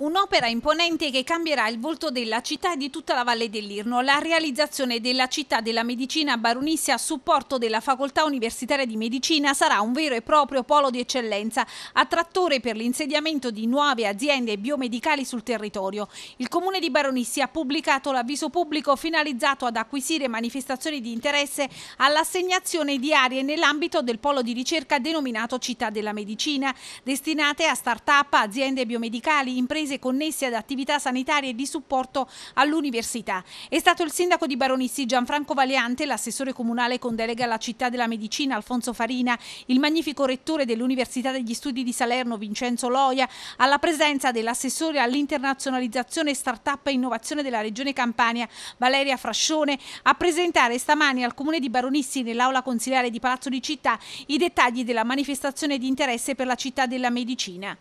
Un'opera imponente che cambierà il volto della città e di tutta la Valle dell'Irno, la realizzazione della città della medicina baronissia a supporto della Facoltà Universitaria di Medicina sarà un vero e proprio polo di eccellenza, attrattore per l'insediamento di nuove aziende biomedicali sul territorio. Il Comune di Baronissia ha pubblicato l'avviso pubblico finalizzato ad acquisire manifestazioni di interesse all'assegnazione di aree nell'ambito del polo di ricerca denominato Città della Medicina, destinate a start-up, aziende biomedicali, imprese spese connesse ad attività sanitarie e di supporto all'università. È stato il sindaco di Baronissi Gianfranco Valeante, l'assessore comunale con delega alla città della medicina Alfonso Farina, il magnifico rettore dell'Università degli Studi di Salerno Vincenzo Loia, alla presenza dell'assessore all'internazionalizzazione, start-up e innovazione della regione Campania Valeria Frascione, a presentare stamani al comune di Baronissi nell'aula consiliare di Palazzo di Città i dettagli della manifestazione di interesse per la città della medicina.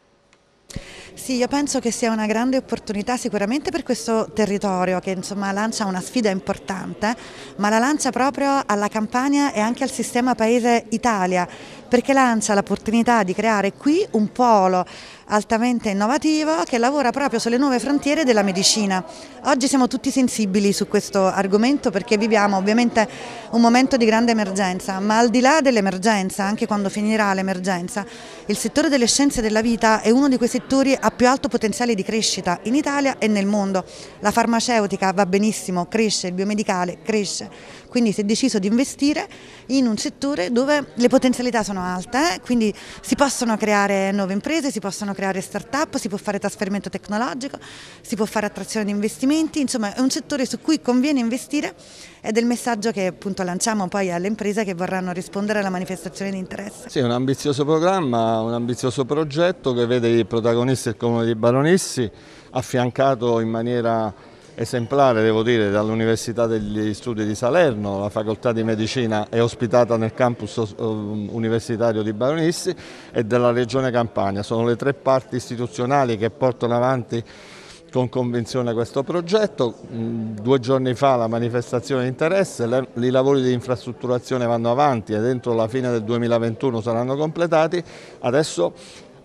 Sì, io penso che sia una grande opportunità sicuramente per questo territorio che insomma lancia una sfida importante, ma la lancia proprio alla Campania e anche al sistema Paese Italia, perché lancia l'opportunità di creare qui un polo altamente innovativo che lavora proprio sulle nuove frontiere della medicina. Oggi siamo tutti sensibili su questo argomento perché viviamo ovviamente un momento di grande emergenza, ma al di là dell'emergenza, anche quando finirà l'emergenza, il settore delle scienze della vita è uno di quei settori ha più alto potenziale di crescita in Italia e nel mondo. La farmaceutica va benissimo, cresce, il biomedicale cresce, quindi si è deciso di investire in un settore dove le potenzialità sono alte, eh? quindi si possono creare nuove imprese, si possono creare start-up, si può fare trasferimento tecnologico, si può fare attrazione di investimenti, insomma è un settore su cui conviene investire ed è il messaggio che appunto lanciamo poi alle imprese che vorranno rispondere alla manifestazione di interesse. Sì, è un ambizioso programma, un ambizioso progetto che vede i protagonisti Baronessi, il comune di Baronessi, affiancato in maniera esemplare, devo dire, dall'Università degli Studi di Salerno, la facoltà di medicina è ospitata nel campus eh, universitario di Baronissi e della Regione Campania. Sono le tre parti istituzionali che portano avanti con convinzione questo progetto. Mm, due giorni fa la manifestazione di interesse, i lavori di infrastrutturazione vanno avanti e entro la fine del 2021 saranno completati. Adesso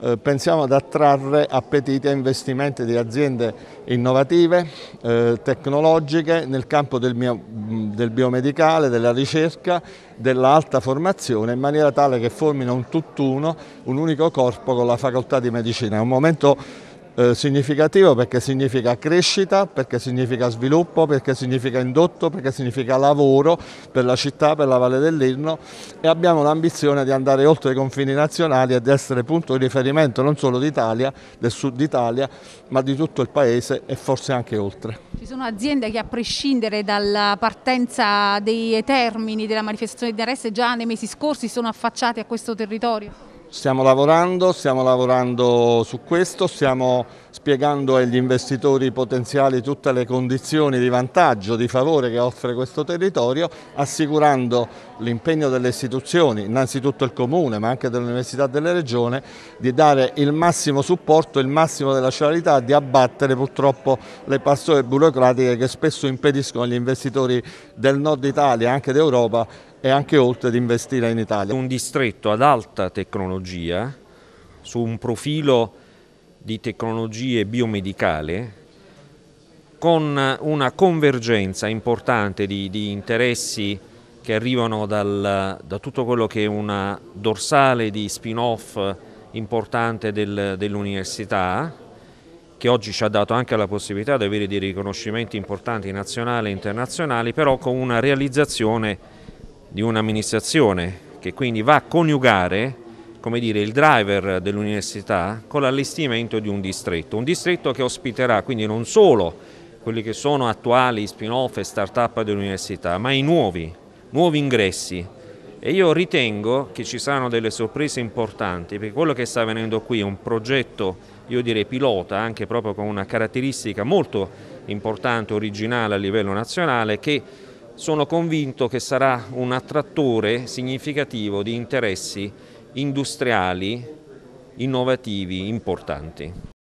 eh, pensiamo ad attrarre appetiti a investimenti di aziende innovative, eh, tecnologiche nel campo del, mio, del biomedicale, della ricerca, dell'alta formazione in maniera tale che formino un tutt'uno, un unico corpo con la facoltà di medicina. È un momento eh, significativo perché significa crescita, perché significa sviluppo, perché significa indotto, perché significa lavoro per la città, per la Valle dell'Irno e abbiamo l'ambizione di andare oltre i confini nazionali e di essere punto di riferimento non solo d'Italia, del sud Italia, ma di tutto il paese e forse anche oltre. Ci sono aziende che a prescindere dalla partenza dei termini della manifestazione di interesse già nei mesi scorsi sono affacciate a questo territorio? Stiamo lavorando, stiamo lavorando su questo, stiamo spiegando agli investitori potenziali tutte le condizioni di vantaggio, di favore che offre questo territorio, assicurando l'impegno delle istituzioni, innanzitutto il Comune ma anche dell'Università delle Regioni, di dare il massimo supporto, il massimo della centralità, di abbattere purtroppo le pastoie burocratiche che spesso impediscono agli investitori del nord Italia, e anche d'Europa, e anche oltre ad investire in Italia. Un distretto ad alta tecnologia su un profilo di tecnologie biomedicale con una convergenza importante di, di interessi che arrivano dal, da tutto quello che è una dorsale di spin-off importante del, dell'università, che oggi ci ha dato anche la possibilità di avere dei riconoscimenti importanti nazionali e internazionali, però con una realizzazione di un'amministrazione che quindi va a coniugare come dire, il driver dell'università con l'allestimento di un distretto, un distretto che ospiterà quindi non solo quelli che sono attuali spin-off e start-up dell'università, ma i nuovi, nuovi ingressi. E io ritengo che ci saranno delle sorprese importanti, perché quello che sta avvenendo qui è un progetto, io direi pilota, anche proprio con una caratteristica molto importante, originale a livello nazionale, che sono convinto che sarà un attrattore significativo di interessi industriali innovativi importanti.